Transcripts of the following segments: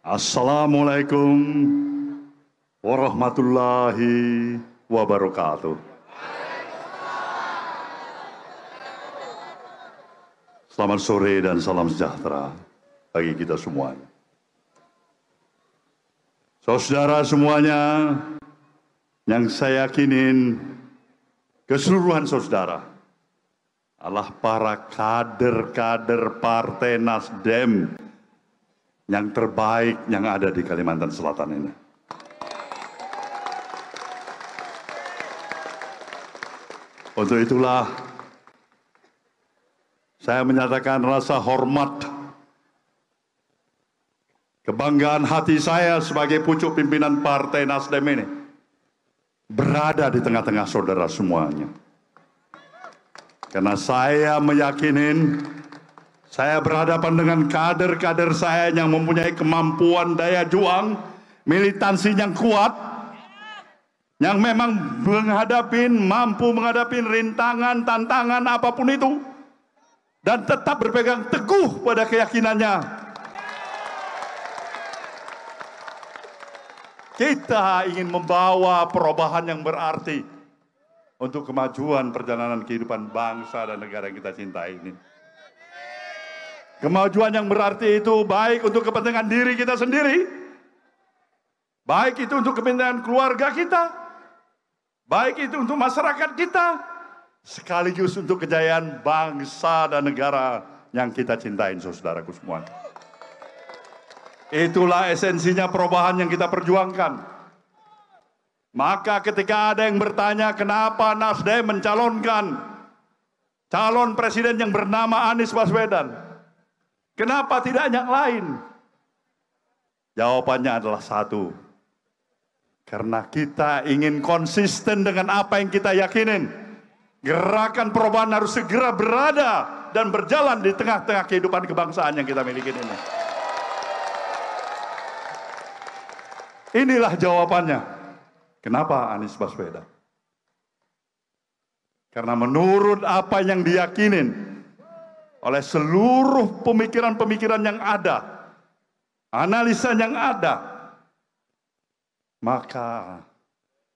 Assalamualaikum warahmatullahi wabarakatuh. Selamat sore dan salam sejahtera bagi kita semuanya. Saudara semuanya, yang saya yakinin keseluruhan saudara adalah para kader-kader Partai Nasdem yang terbaik yang ada di Kalimantan Selatan ini. Untuk itulah saya menyatakan rasa hormat kebanggaan hati saya sebagai pucuk pimpinan Partai Nasdem ini berada di tengah-tengah saudara semuanya. Karena saya meyakinin saya berhadapan dengan kader-kader saya yang mempunyai kemampuan daya juang, militansi yang kuat, yang memang menghadapi, mampu menghadapi rintangan, tantangan apapun itu, dan tetap berpegang teguh pada keyakinannya. Kita ingin membawa perubahan yang berarti untuk kemajuan perjalanan kehidupan bangsa dan negara yang kita cintai ini. Kemajuan yang berarti itu baik untuk kepentingan diri kita sendiri, baik itu untuk kepentingan keluarga kita, baik itu untuk masyarakat kita, sekaligus untuk kejayaan bangsa dan negara yang kita cintai, saudaraku semua. Itulah esensinya perubahan yang kita perjuangkan. Maka ketika ada yang bertanya kenapa Nasdem mencalonkan calon presiden yang bernama Anies Baswedan, Kenapa tidak yang lain? Jawabannya adalah satu. Karena kita ingin konsisten dengan apa yang kita yakinin. Gerakan perubahan harus segera berada dan berjalan di tengah-tengah kehidupan kebangsaan yang kita miliki ini. Inilah jawabannya. Kenapa Anies Baswedan? Karena menurut apa yang diyakinin, oleh seluruh pemikiran-pemikiran yang ada, analisa yang ada, maka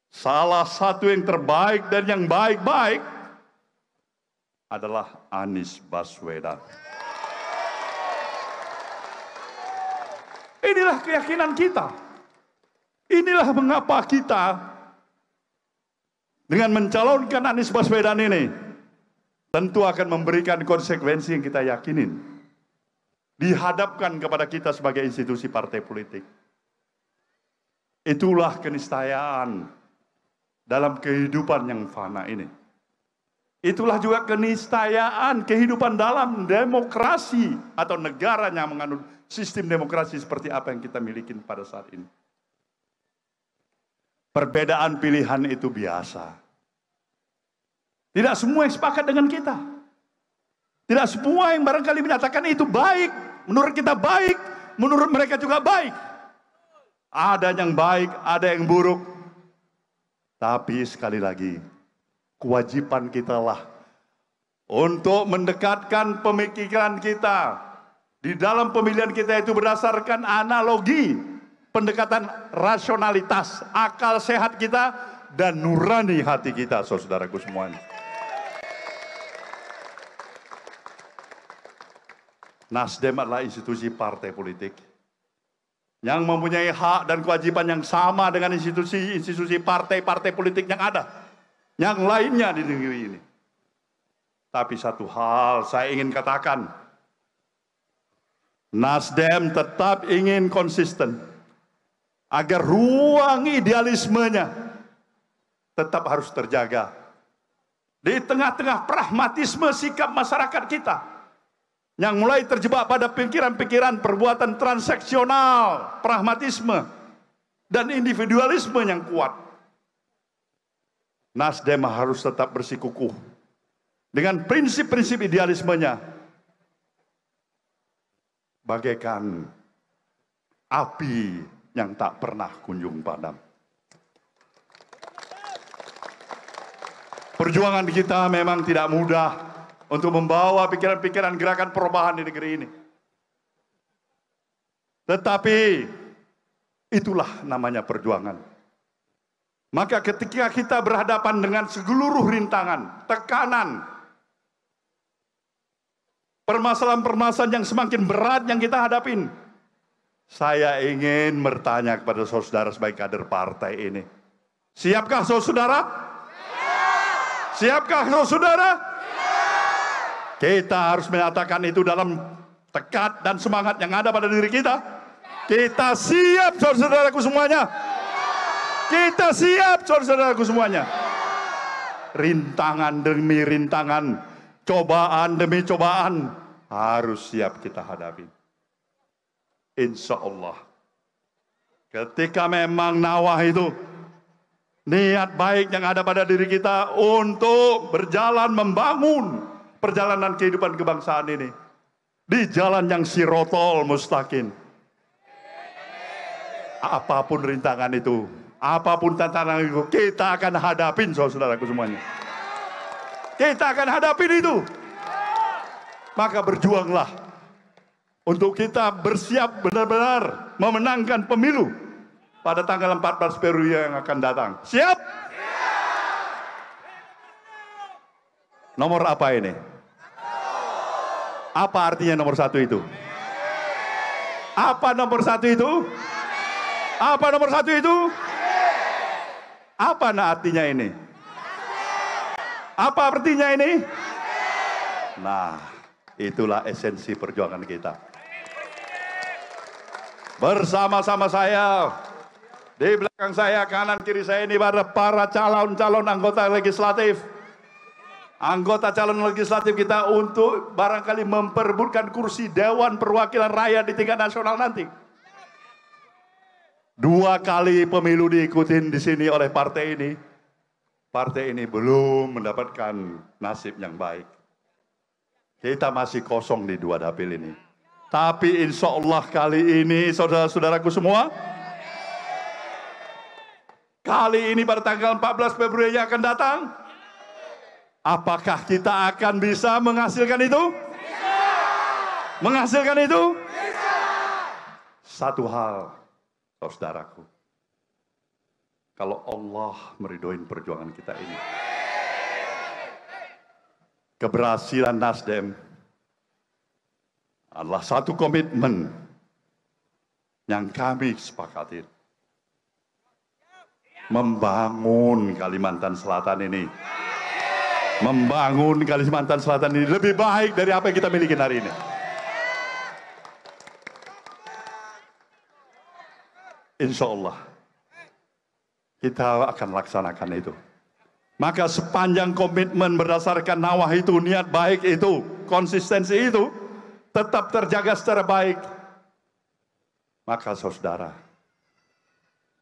salah satu yang terbaik dan yang baik-baik adalah Anies Baswedan. Inilah keyakinan kita. Inilah mengapa kita dengan mencalonkan Anies Baswedan ini tentu akan memberikan konsekuensi yang kita yakinin. Dihadapkan kepada kita sebagai institusi partai politik. Itulah kenistayaan dalam kehidupan yang fana ini. Itulah juga kenistayaan kehidupan dalam demokrasi atau negara yang menganut sistem demokrasi seperti apa yang kita miliki pada saat ini. Perbedaan pilihan itu biasa. Tidak semua yang sepakat dengan kita. Tidak semua yang barangkali menyatakan itu baik. Menurut kita baik, menurut mereka juga baik. Ada yang baik, ada yang buruk. Tapi sekali lagi, kewajiban kita lah untuk mendekatkan pemikiran kita di dalam pemilihan kita itu berdasarkan analogi pendekatan rasionalitas akal sehat kita dan nurani hati kita saudaraku semuanya. Nasdem adalah institusi partai politik yang mempunyai hak dan kewajiban yang sama dengan institusi-institusi partai-partai politik yang ada, yang lainnya di negeri ini. Tapi satu hal saya ingin katakan, Nasdem tetap ingin konsisten agar ruang idealismenya tetap harus terjaga. Di tengah-tengah pragmatisme sikap masyarakat kita, yang mulai terjebak pada pikiran-pikiran perbuatan transaksional, pragmatisme, dan individualisme yang kuat. Nasdem harus tetap bersikukuh dengan prinsip-prinsip idealismenya. Bagaikan api yang tak pernah kunjung padam. Perjuangan kita memang tidak mudah untuk membawa pikiran-pikiran gerakan perubahan di negeri ini. Tetapi itulah namanya perjuangan. Maka ketika kita berhadapan dengan seluruh rintangan, tekanan, permasalahan-permasalahan yang semakin berat yang kita hadapin, saya ingin bertanya kepada saudara sebagai kader partai ini. Siapkah saudara? Siapkah saudara? Siap. Kita harus menyatakan itu dalam tekad dan semangat yang ada pada diri kita. Kita siap, saudara-saudaraku semuanya. Kita siap, saudara-saudaraku semuanya. Rintangan demi rintangan, cobaan demi cobaan, harus siap kita hadapi. Insya Allah. Ketika memang nawah itu niat baik yang ada pada diri kita untuk berjalan membangun perjalanan kehidupan kebangsaan ini. Di jalan yang sirotol mustakin. Apapun rintangan itu, apapun tantangan itu, kita akan hadapin saudara-saudaraku semuanya. Kita akan hadapin itu. Maka berjuanglah untuk kita bersiap benar-benar memenangkan pemilu pada tanggal 14 Februari yang akan datang. Siap. Nomor apa ini? Apa artinya nomor satu itu? Apa nomor satu itu? Apa nomor satu itu? Apa nah artinya ini? Apa artinya ini? Nah, itulah esensi perjuangan kita. Bersama-sama saya, di belakang saya, kanan kiri saya ini pada para calon-calon anggota legislatif anggota calon legislatif kita untuk barangkali memperebutkan kursi Dewan Perwakilan Rakyat di tingkat nasional nanti. Dua kali pemilu diikutin di sini oleh partai ini. Partai ini belum mendapatkan nasib yang baik. Kita masih kosong di dua dapil ini. Tapi insya Allah kali ini saudara-saudaraku semua. Kali ini pada tanggal 14 Februari yang akan datang. Apakah kita akan bisa menghasilkan itu? Bisa. Menghasilkan itu? Bisa. Satu hal, saudaraku. Kalau Allah meridoin perjuangan kita ini. Keberhasilan Nasdem adalah satu komitmen yang kami sepakati membangun Kalimantan Selatan ini membangun Kalimantan Selatan ini lebih baik dari apa yang kita miliki hari ini. Insya Allah kita akan laksanakan itu. Maka sepanjang komitmen berdasarkan nawah itu, niat baik itu, konsistensi itu tetap terjaga secara baik. Maka saudara,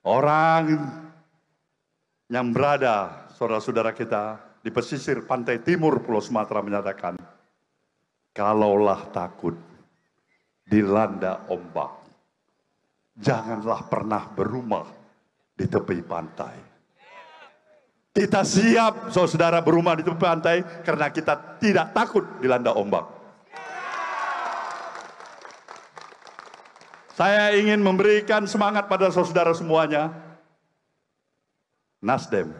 orang yang berada saudara-saudara kita di pesisir pantai timur Pulau Sumatera menyatakan, kalaulah takut dilanda ombak, janganlah pernah berumah di tepi pantai. Kita siap, saudara saudara berumah di tepi pantai karena kita tidak takut dilanda ombak. Saya ingin memberikan semangat pada saudara semuanya. Nasdem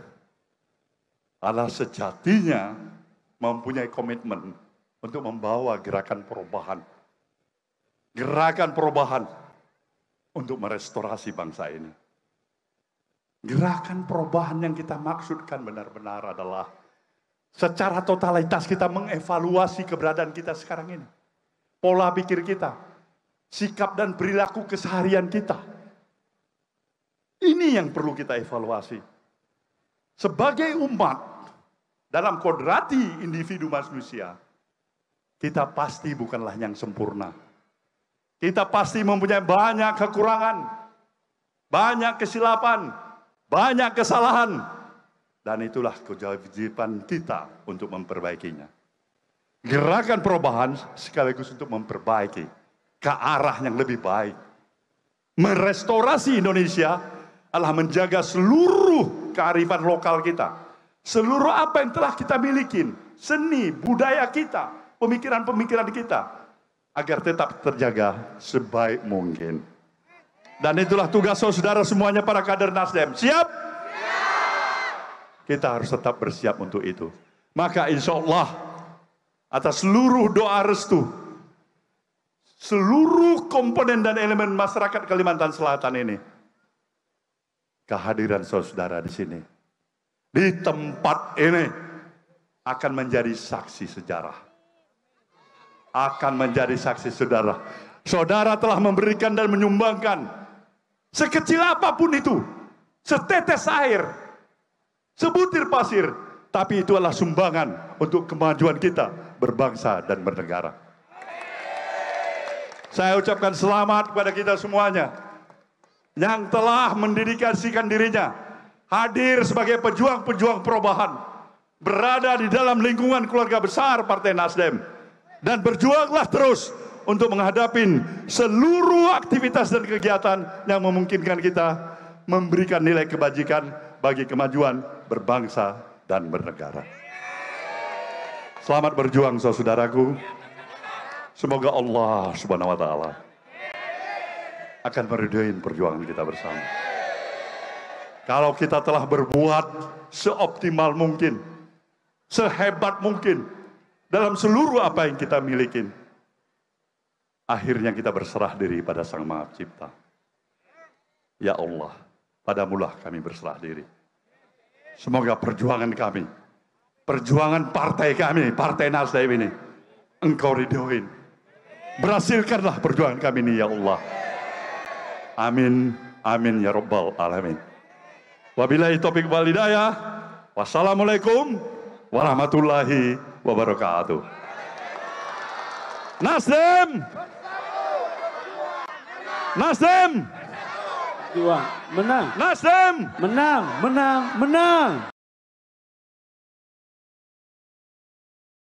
adalah sejatinya mempunyai komitmen untuk membawa gerakan perubahan. Gerakan perubahan untuk merestorasi bangsa ini. Gerakan perubahan yang kita maksudkan benar-benar adalah secara totalitas kita mengevaluasi keberadaan kita sekarang ini. Pola pikir kita, sikap dan perilaku keseharian kita. Ini yang perlu kita evaluasi. Sebagai umat, dalam kodrati individu manusia, kita pasti bukanlah yang sempurna. Kita pasti mempunyai banyak kekurangan, banyak kesilapan, banyak kesalahan. Dan itulah kewajiban kita untuk memperbaikinya. Gerakan perubahan sekaligus untuk memperbaiki ke arah yang lebih baik. Merestorasi Indonesia adalah menjaga seluruh kearifan lokal kita Seluruh apa yang telah kita miliki seni, budaya kita, pemikiran-pemikiran kita, agar tetap terjaga sebaik mungkin. Dan itulah tugas saudara semuanya para kader Nasdem. Siap? Siap. Kita harus tetap bersiap untuk itu. Maka insya Allah atas seluruh doa restu, seluruh komponen dan elemen masyarakat Kalimantan Selatan ini, kehadiran saudara di sini di tempat ini akan menjadi saksi sejarah. Akan menjadi saksi saudara. Saudara telah memberikan dan menyumbangkan sekecil apapun itu, setetes air, sebutir pasir, tapi itu adalah sumbangan untuk kemajuan kita berbangsa dan bernegara. Saya ucapkan selamat kepada kita semuanya yang telah mendedikasikan dirinya hadir sebagai pejuang-pejuang perubahan, berada di dalam lingkungan keluarga besar Partai Nasdem, dan berjuanglah terus untuk menghadapi seluruh aktivitas dan kegiatan yang memungkinkan kita memberikan nilai kebajikan bagi kemajuan berbangsa dan bernegara. Selamat berjuang, saudaraku. Semoga Allah Subhanahu wa Ta'ala akan meredain perjuangan kita bersama. Kalau kita telah berbuat seoptimal mungkin, sehebat mungkin dalam seluruh apa yang kita miliki, akhirnya kita berserah diri pada Sang Maha Cipta. Ya Allah, padamulah kami berserah diri. Semoga perjuangan kami, perjuangan partai kami, partai Nasdem ini, engkau ridhoin. Berhasilkanlah perjuangan kami ini ya Allah. Amin, amin ya Rabbal Alamin. Wabillahi topik wal hidayah. Wassalamualaikum warahmatullahi wabarakatuh. Nasdem. Nasdem. Dua. Menang. Nasdem. Menang, menang, menang.